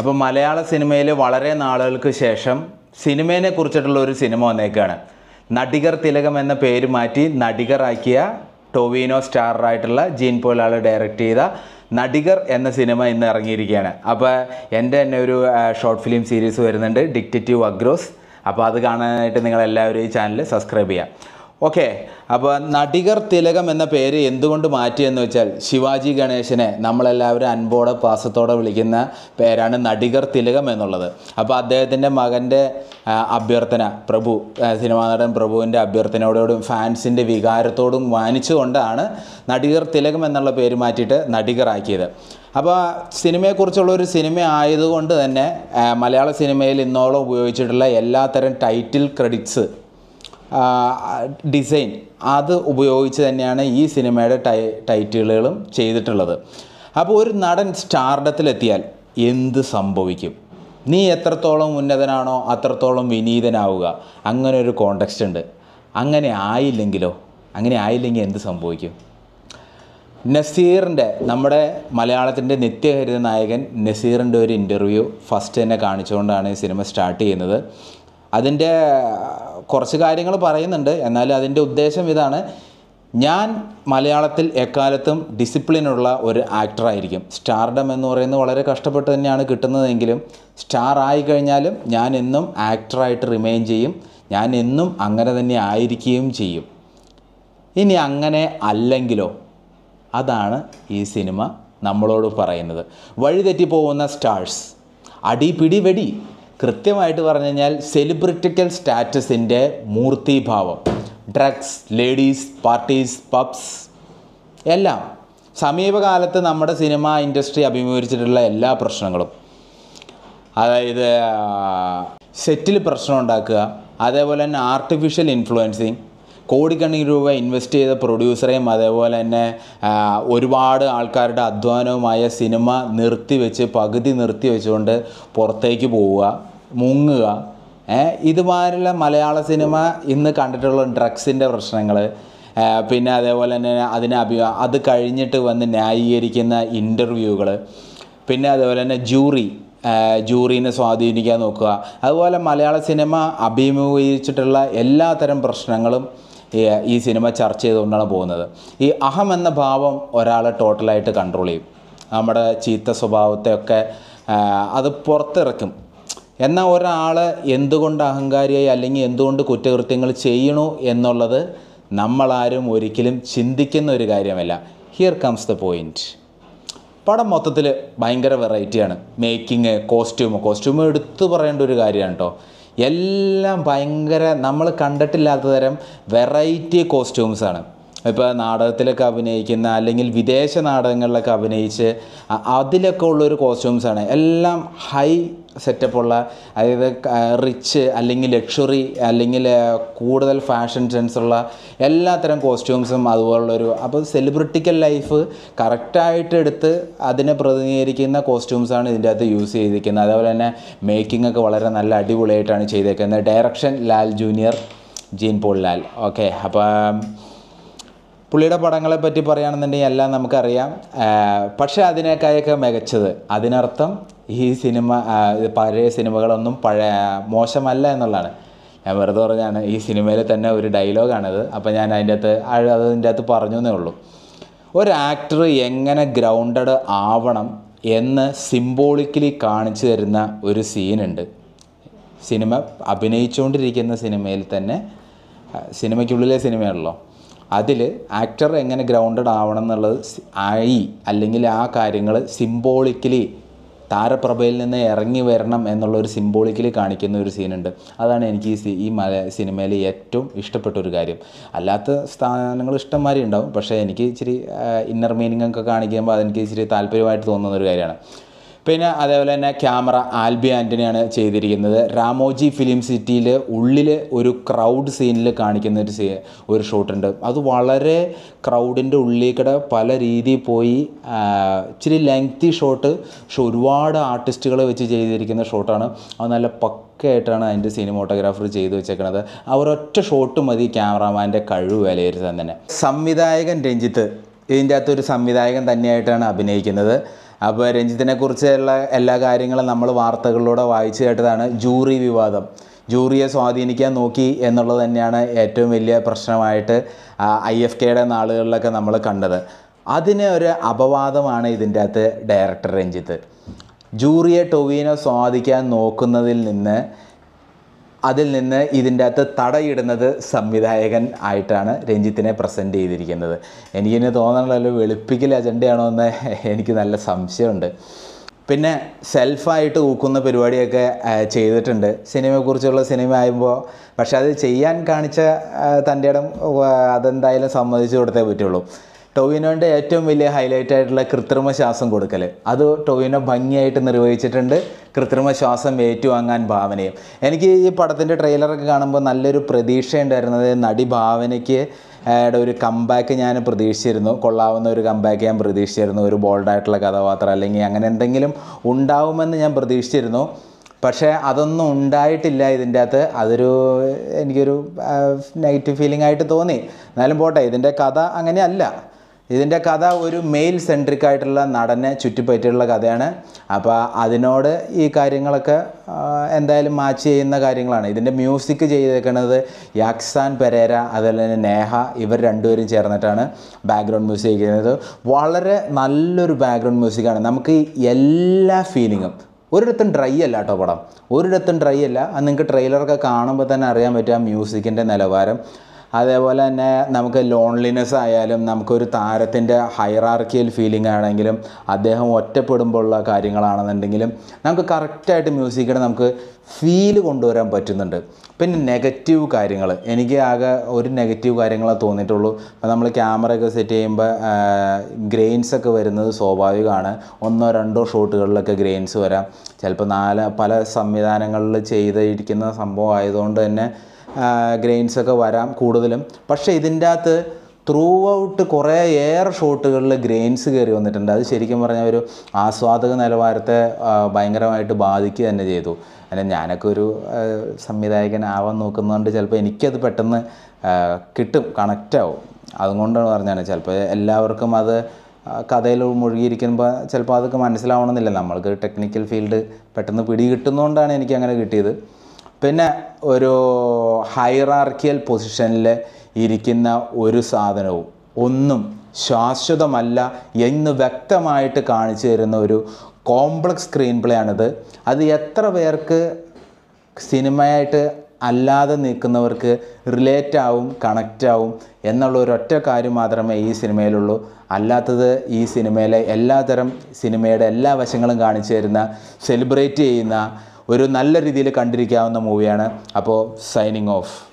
അപ്പോൾ മലയാള സിനിമയിൽ വളരെ നാളുകൾക്ക് ശേഷം സിനിമയെ കുറിച്ചിട്ടുള്ള ഒരു സിനിമ വന്നേക്കാണ് നടികർ തിലകം എന്ന പേര് മാറ്റി നടികറാക്കിയ ടൊവിനോ സ്റ്റാറായിട്ടുള്ള ജീൻ പോലാൾ ഡയറക്റ്റ് ചെയ്ത നടികർ എന്ന സിനിമ ഇന്ന് ഇറങ്ങിയിരിക്കുകയാണ് അപ്പോൾ എൻ്റെ തന്നെ ഒരു ഷോർട്ട് ഫിലിം സീരീസ് വരുന്നുണ്ട് ഡിക്റ്റേറ്റീവ് അഗ്രോസ് അപ്പോൾ അത് കാണാനായിട്ട് നിങ്ങളെല്ലാവരും ഈ ചാനൽ സബ്സ്ക്രൈബ് ചെയ്യുക ഓക്കെ അപ്പോൾ നടികർ തിലകം എന്ന പേര് എന്തുകൊണ്ട് മാറ്റിയെന്ന് വെച്ചാൽ ശിവാജി ഗണേശനെ നമ്മളെല്ലാവരും അൻപോടെ പാസത്തോടെ വിളിക്കുന്ന പേരാണ് നടികർ തിലകം എന്നുള്ളത് അപ്പോൾ അദ്ദേഹത്തിൻ്റെ മകൻ്റെ അഭ്യർത്ഥന പ്രഭു സിനിമാ നടൻ പ്രഭുവിൻ്റെ അഭ്യർത്ഥനയോടോടും ഫാൻസിൻ്റെ വികാരത്തോടും മാനിച്ചുകൊണ്ടാണ് നടികർ തിലകം എന്നുള്ള പേര് മാറ്റിയിട്ട് നടികറാക്കിയത് അപ്പോൾ സിനിമയെക്കുറിച്ചുള്ള ഒരു സിനിമ ആയതുകൊണ്ട് തന്നെ മലയാള സിനിമയിൽ ഇന്നോളം ഉപയോഗിച്ചിട്ടുള്ള എല്ലാത്തരം ടൈറ്റിൽ ക്രെഡിറ്റ്സ് ഡിസൈൻ അത് ഉപയോഗിച്ച് തന്നെയാണ് ഈ സിനിമയുടെ ടൈ ടൈറ്റിലുകളും ചെയ്തിട്ടുള്ളത് അപ്പോൾ ഒരു നടൻ സ്റ്റാർഡത്തിലെത്തിയാൽ എന്ത് സംഭവിക്കും നീ എത്രത്തോളം ഉന്നതനാണോ അത്രത്തോളം വിനീതനാവുക അങ്ങനെ ഒരു കോണ്ടക്സ്റ്റ് ഉണ്ട് അങ്ങനെ ആയില്ലെങ്കിലോ അങ്ങനെ ആയില്ലെങ്കിൽ എന്ത് സംഭവിക്കും നസീറിൻ്റെ നമ്മുടെ മലയാളത്തിൻ്റെ നിത്യഹരിത നായകൻ നസീറിൻ്റെ ഒരു ഇൻ്റർവ്യൂ ഫസ്റ്റ് തന്നെ കാണിച്ചുകൊണ്ടാണ് ഈ സിനിമ സ്റ്റാർട്ട് ചെയ്യുന്നത് അതിൻ്റെ കുറച്ച് കാര്യങ്ങൾ പറയുന്നുണ്ട് എന്നാലും അതിൻ്റെ ഉദ്ദേശം ഇതാണ് ഞാൻ മലയാളത്തിൽ എക്കാലത്തും ഡിസിപ്ലിനുള്ള ഒരു ആക്ടറായിരിക്കും സ്റ്റാർഡം എന്ന് പറയുന്നത് വളരെ കഷ്ടപ്പെട്ട് തന്നെയാണ് കിട്ടുന്നതെങ്കിലും സ്റ്റാർ ആയി കഴിഞ്ഞാലും ഞാൻ എന്നും ആക്ടറായിട്ട് റിമെയിൻ ചെയ്യും ഞാൻ എന്നും അങ്ങനെ തന്നെ ആയിരിക്കുകയും ചെയ്യും ഇനി അങ്ങനെ അല്ലെങ്കിലോ അതാണ് ഈ സിനിമ നമ്മളോട് പറയുന്നത് വഴിതെറ്റി പോകുന്ന സ്റ്റാർസ് അടി പിടി വെടി കൃത്യമായിട്ട് പറഞ്ഞു കഴിഞ്ഞാൽ സെലിബ്രിറ്റിക്കൽ സ്റ്റാറ്റസിൻ്റെ മൂർത്തിഭാവം ഡ്രഗ്സ് ലേഡീസ് പാർട്ടീസ് പബ്സ് എല്ലാം സമീപകാലത്ത് നമ്മുടെ സിനിമ ഇൻഡസ്ട്രി അഭിമുഖീകരിച്ചിട്ടുള്ള എല്ലാ പ്രശ്നങ്ങളും അതായത് സെറ്റിൽ പ്രശ്നം ഉണ്ടാക്കുക അതേപോലെ തന്നെ ആർട്ടിഫിഷ്യൽ ഇൻഫ്ലുവൻസിങ് കോടിക്കണക്കിന് രൂപ ഇൻവെസ്റ്റ് ചെയ്ത പ്രൊഡ്യൂസറെയും അതേപോലെ തന്നെ ഒരുപാട് ആൾക്കാരുടെ അധ്വാനവുമായ സിനിമ നിർത്തിവെച്ച് പകുതി നിർത്തിവെച്ചുകൊണ്ട് പുറത്തേക്ക് പോവുക മുങ്ങുക ഇതുമാരുള്ള മലയാള സിനിമ ഇന്ന് കണ്ടിട്ടുള്ള ഡ്രഗ്സിൻ്റെ പ്രശ്നങ്ങൾ പിന്നെ അതേപോലെ തന്നെ അതിനെ അഭി അത് കഴിഞ്ഞിട്ട് വന്ന് ന്യായീകരിക്കുന്ന ഇൻ്റർവ്യൂകൾ പിന്നെ അതേപോലെ തന്നെ ജൂറി ജൂറീനെ സ്വാധീനിക്കാൻ നോക്കുക അതുപോലെ മലയാള സിനിമ അഭിമുഖീകരിച്ചിട്ടുള്ള എല്ലാത്തരം പ്രശ്നങ്ങളും ഈ സിനിമ ചർച്ച ചെയ്തുകൊണ്ടാണ് പോകുന്നത് ഈ അഹം എന്ന ഭാവം ഒരാളെ ടോട്ടലായിട്ട് കൺട്രോൾ ചെയ്യും നമ്മുടെ ചീത്ത സ്വഭാവത്തെയൊക്കെ അത് പുറത്തിറക്കും എന്നാൽ ഒരാൾ എന്തുകൊണ്ട് അഹങ്കാരിയായി അല്ലെങ്കിൽ എന്തുകൊണ്ട് കുറ്റകൃത്യങ്ങൾ ചെയ്യണു എന്നുള്ളത് നമ്മളാരും ഒരിക്കലും ചിന്തിക്കുന്ന ഒരു കാര്യമല്ല ഹിയർ കംസ് ദ പോയിൻറ്റ് പടം മൊത്തത്തിൽ ഭയങ്കര വെറൈറ്റിയാണ് മേക്കിങ് കോസ്റ്റ്യൂം കോസ്റ്റ്യൂം എടുത്തു പറയേണ്ട ഒരു കാര്യമാണ് കേട്ടോ എല്ലാം ഭയങ്കര നമ്മൾ കണ്ടിട്ടില്ലാത്ത തരം വെറൈറ്റി കോസ്റ്റ്യൂംസാണ് ഇപ്പോൾ നാടകത്തിലൊക്കെ അഭിനയിക്കുന്ന അല്ലെങ്കിൽ വിദേശ നാടകങ്ങളിലൊക്കെ അഭിനയിച്ച് അതിലൊക്കെ ഉള്ളൊരു കോസ്റ്റ്യൂംസാണ് എല്ലാം ഹൈ സെറ്റപ്പുള്ള അതായത് റിച്ച് അല്ലെങ്കിൽ ലക്ഷറി അല്ലെങ്കിൽ കൂടുതൽ ഫാഷൻ എല്ലാ എല്ലാത്തരം കോസ്റ്റ്യൂംസും അതുപോലുള്ളൊരു അപ്പോൾ സെലിബ്രിറ്റിക്കൽ ലൈഫ് കറക്റ്റായിട്ട് എടുത്ത് അതിനെ പ്രതിനിധീകരിക്കുന്ന കോസ്റ്റ്യൂംസാണ് ഇതിൻ്റെ അകത്ത് യൂസ് ചെയ്തിരിക്കുന്നത് അതേപോലെ തന്നെ മേക്കിംഗ് ഒക്കെ വളരെ നല്ല അടിപൊളിയായിട്ടാണ് ചെയ്തേക്കുന്നത് direction Lal junior Jean Paul Lal okay അപ്പം പുള്ളിയുടെ പടങ്ങളെ പറ്റി പറയുകയാണെന്നുണ്ടെങ്കിൽ എല്ലാം നമുക്കറിയാം പക്ഷെ അതിനേക്കാളൊക്കെ മികച്ചത് അതിനർത്ഥം ഈ സിനിമ പഴയ സിനിമകളൊന്നും പഴയ മോശമല്ല എന്നുള്ളതാണ് ഞാൻ വെറുതെ പറഞ്ഞാണ് ഈ സിനിമയിൽ തന്നെ ഒരു ഡയലോഗാണിത് അപ്പോൾ ഞാൻ അതിൻ്റെ അകത്ത് അതിൻ്റെ അകത്ത് പറഞ്ഞു എന്നേ ഉള്ളൂ ഒരു ആക്ടർ എങ്ങനെ ഗ്രൗണ്ടഡ് ആവണം എന്ന് സിംബോളിക്കലി കാണിച്ചു തരുന്ന ഒരു സീനുണ്ട് സിനിമ അഭിനയിച്ചുകൊണ്ടിരിക്കുന്ന സിനിമയിൽ തന്നെ സിനിമയ്ക്കുള്ളിലെ സിനിമയാണല്ലോ അതിൽ ആക്ടർ എങ്ങനെ ഗ്രൗണ്ടഡ് ആവണം എന്നുള്ളത് ആയി അല്ലെങ്കിൽ ആ കാര്യങ്ങൾ സിംബോളിക്കലി താരപ്രഭയിൽ നിന്ന് ഇറങ്ങി വരണം എന്നുള്ളൊരു സിംബോളിക്കലി കാണിക്കുന്ന ഒരു സീനുണ്ട് അതാണ് എനിക്ക് ഈ ഈ മല സിനിമയിൽ ഏറ്റവും ഇഷ്ടപ്പെട്ട ഒരു കാര്യം അല്ലാത്ത സ്ഥാനങ്ങൾ ഇഷ്ടംമാരി ഉണ്ടാവും പക്ഷേ എനിക്ക് ഇച്ചിരി ഇന്നർ മീനിങ് ഒക്കെ കാണിക്കുമ്പോൾ അതെനിക്ക് ഇച്ചിരി താല്പര്യമായിട്ട് തോന്നുന്ന ഒരു കാര്യമാണ് പിന്നെ അതേപോലെ തന്നെ ക്യാമറ ആൽബി ആൻ്റണിയാണ് ചെയ്തിരിക്കുന്നത് രാമോജി ഫിലിം സിറ്റിയിൽ ഉള്ളിൽ ഒരു ക്രൗഡ് സീനിൽ കാണിക്കുന്ന ഒരു സീ ഒരു ഷോട്ടുണ്ട് അത് വളരെ ക്രൗഡിൻ്റെ ഉള്ളിൽ പല രീതിയിൽ പോയി ഇച്ചിരി ലെങ്തി ഷോട്ട് പക്ഷെ ഒരുപാട് ആർട്ടിസ്റ്റുകൾ വെച്ച് ചെയ്തിരിക്കുന്ന ഷോട്ടാണ് അത് നല്ല പക്കയായിട്ടാണ് അതിൻ്റെ സിനിമോട്ടോഗ്രാഫർ ചെയ്തു വെച്ചേക്കുന്നത് അവർ ഒറ്റ ഷോട്ട് മതി ക്യാമറാമാൻ്റെ കഴിവ് വിലയിരുത്താൻ തന്നെ സംവിധായകൻ രഞ്ജിത്ത് ഇതിൻ്റെ അകത്തൊരു സംവിധായകൻ തന്നെയായിട്ടാണ് അഭിനയിക്കുന്നത് അപ്പോൾ രഞ്ജിത്തിനെക്കുറിച്ചുള്ള എല്ലാ കാര്യങ്ങളും നമ്മൾ വാർത്തകളിലൂടെ വായിച്ചു കേട്ടതാണ് ജൂറി വിവാദം ജൂറിയെ സ്വാധീനിക്കാൻ നോക്കി എന്നുള്ളത് തന്നെയാണ് ഏറ്റവും വലിയ പ്രശ്നമായിട്ട് ഐ എഫ് കെയുടെ നാളുകളിലൊക്കെ നമ്മൾ കണ്ടത് അതിന് ഒരു അപവാദമാണ് ഇതിൻ്റെ അകത്ത് ഡയറക്ടർ രഞ്ജിത്ത് ജൂറിയെ ടൊവീനോ സ്വാധിക്കാൻ നോക്കുന്നതിൽ നിന്ന് അതിൽ നിന്ന് ഇതിൻ്റെ അകത്ത് തടയിടുന്നത് സംവിധായകൻ ആയിട്ടാണ് രഞ്ജിത്തിനെ പ്രസൻറ്റ് ചെയ്തിരിക്കുന്നത് എനിക്കിനി തോന്നണല്ലോ വെളുപ്പിക്കൽ അജണ്ടയാണോ എന്ന് എനിക്ക് നല്ല സംശയമുണ്ട് പിന്നെ സെൽഫായിട്ട് ഊക്കുന്ന പരിപാടിയൊക്കെ ചെയ്തിട്ടുണ്ട് സിനിമയെക്കുറിച്ചുള്ള സിനിമ ആയുമ്പോൾ പക്ഷേ അത് ചെയ്യാൻ കാണിച്ച തൻ്റെ ഇടം അതെന്തായാലും സമ്മതിച്ചു കൊടുത്തേ പറ്റുള്ളൂ ടൊവിനോൻ്റെ ഏറ്റവും വലിയ ഹൈലൈറ്റ് ആയിട്ടുള്ള കൃത്രിമ ശ്വാസം കൊടുക്കൽ അത് ടൊവിനോ ഭംഗിയായിട്ട് നിർവഹിച്ചിട്ടുണ്ട് കൃത്രിമ ശ്വാസം ഏറ്റുവാങ്ങാൻ ഭാവനയും എനിക്ക് ഈ പടത്തിൻ്റെ ട്രെയിലറൊക്കെ കാണുമ്പോൾ നല്ലൊരു പ്രതീക്ഷയുണ്ടായിരുന്നത് നടി ഭാവനയ്ക്ക് ഒരു കമ്പാക്ക് ഞാൻ പ്രതീക്ഷിച്ചിരുന്നു കൊള്ളാവുന്ന ഒരു കമ്പാക്ക് ഞാൻ പ്രതീക്ഷിച്ചിരുന്നു ഒരു ബോൾഡായിട്ടുള്ള കഥാപാത്രം അല്ലെങ്കിൽ അങ്ങനെ എന്തെങ്കിലും ഉണ്ടാവുമെന്ന് ഞാൻ പ്രതീക്ഷിച്ചിരുന്നു പക്ഷേ അതൊന്നും ഉണ്ടായിട്ടില്ല ഇതിൻ്റെ അകത്ത് അതൊരു എനിക്കൊരു നെഗറ്റീവ് ഫീലിംഗ് ആയിട്ട് തോന്നി എന്നാലും പോട്ടെ ഇതിൻ്റെ കഥ അങ്ങനെയല്ല ഇതിൻ്റെ കഥ ഒരു മെയിൽ സെൻട്രിക് ആയിട്ടുള്ള നടനെ ചുറ്റിപ്പറ്റിയുള്ള കഥയാണ് അപ്പോൾ അതിനോട് ഈ കാര്യങ്ങളൊക്കെ എന്തായാലും മാച്ച് ചെയ്യുന്ന കാര്യങ്ങളാണ് ഇതിൻ്റെ മ്യൂസിക് ചെയ്തേക്കുന്നത് യാക്സാൻ പെരേര അതുപോലെ തന്നെ നേഹ ഇവർ രണ്ടുപേരും ചേർന്നിട്ടാണ് ബാക്ക്ഗ്രൗണ്ട് മ്യൂസിക് ചെയ്യുന്നത് വളരെ നല്ലൊരു ബാക്ക്ഗ്രൗണ്ട് മ്യൂസിക്കാണ് നമുക്ക് എല്ലാ ഫീലിങ്ങും ഒരിടത്തും ഡ്രൈ അല്ല കേട്ടോ പടം ഒരിടത്തും ഡ്രൈ അല്ല അത് നിങ്ങൾക്ക് ട്രെയിലറൊക്കെ കാണുമ്പോൾ തന്നെ അറിയാൻ പറ്റും മ്യൂസിക്കിൻ്റെ നിലവാരം അതേപോലെ തന്നെ നമുക്ക് ലോൺലിനെസ് ആയാലും നമുക്കൊരു താരത്തിൻ്റെ ഹൈറാർക്കിയൽ ഫീലിംഗ് ആണെങ്കിലും അദ്ദേഹം ഒറ്റപ്പെടുമ്പോഴുള്ള കാര്യങ്ങളാണെന്നുണ്ടെങ്കിലും നമുക്ക് കറക്റ്റായിട്ട് മ്യൂസിക്കിനെ നമുക്ക് ഫീൽ കൊണ്ടുവരാൻ പറ്റുന്നുണ്ട് പിന്നെ നെഗറ്റീവ് കാര്യങ്ങൾ എനിക്ക് ആകെ ഒരു നെഗറ്റീവ് കാര്യങ്ങളെ തോന്നിയിട്ടുള്ളൂ അപ്പോൾ നമ്മൾ ക്യാമറയൊക്കെ സെറ്റ് ചെയ്യുമ്പോൾ ഗ്രെയിൻസ് ഒക്കെ വരുന്നത് സ്വാഭാവികമാണ് ഒന്നോ രണ്ടോ ഷോട്ടുകളിലൊക്കെ ഗ്രെയിൻസ് വരാം ചിലപ്പോൾ നാല് പല സംവിധാനങ്ങളിൽ ചെയ്തിരിക്കുന്ന സംഭവം ആയതുകൊണ്ട് തന്നെ ഗ്രെയിൻസൊക്കെ വരാം കൂടുതലും പക്ഷേ ഇതിൻ്റെ അകത്ത് ത്രൂ ഔട്ട് കുറേ ഏറെ ഷോട്ടുകളിൽ ഗ്രെയിൻസ് കയറി വന്നിട്ടുണ്ട് അത് ശരിക്കും പറഞ്ഞാൽ ഒരു ആസ്വാദക നിലവാരത്തെ ഭയങ്കരമായിട്ട് ബാധിക്കുക തന്നെ ചെയ്തു അല്ല ഞാനൊക്കെ ഒരു സംവിധായകനാവാൻ നോക്കുന്നതുകൊണ്ട് ചിലപ്പോൾ എനിക്കത് പെട്ടെന്ന് കിട്ടും കണക്റ്റാവും അതുകൊണ്ടാണ് പറഞ്ഞാണ് ചിലപ്പോൾ എല്ലാവർക്കും അത് കഥയിൽ മുഴുകിയിരിക്കുമ്പോൾ ചിലപ്പോൾ അതൊക്കെ മനസ്സിലാവണമെന്നില്ല നമ്മൾക്ക് ടെക്നിക്കൽ ഫീൽഡ് പെട്ടെന്ന് പിടി കിട്ടുന്നതുകൊണ്ടാണ് എനിക്ക് അങ്ങനെ കിട്ടിയത് പിന്നെ ഒരു ഹൈറാർക്കിയൽ പൊസിഷനിൽ ഇരിക്കുന്ന ഒരു സാധനവും ഒന്നും ശാശ്വതമല്ല എന്ന് വ്യക്തമായിട്ട് കാണിച്ചു തരുന്ന ഒരു കോംപ്ലക്സ് സ്ക്രീൻ പ്ലേ ആണിത് അത് എത്ര പേർക്ക് സിനിമയായിട്ട് അല്ലാതെ നിൽക്കുന്നവർക്ക് റിലേറ്റ് ആവും കണക്റ്റ് ആവും എന്നുള്ള ഒരൊറ്റ കാര്യം മാത്രമേ ഈ സിനിമയിലുള്ളൂ അല്ലാത്തത് ഈ സിനിമയിലെ എല്ലാതരം സിനിമയുടെ എല്ലാ വശങ്ങളും കാണിച്ചു തരുന്ന സെലിബ്രേറ്റ് ചെയ്യുന്ന ഒരു നല്ല രീതിയിൽ കണ്ടിരിക്കാവുന്ന മൂവിയാണ് അപ്പോൾ സൈനിങ് ഓഫ്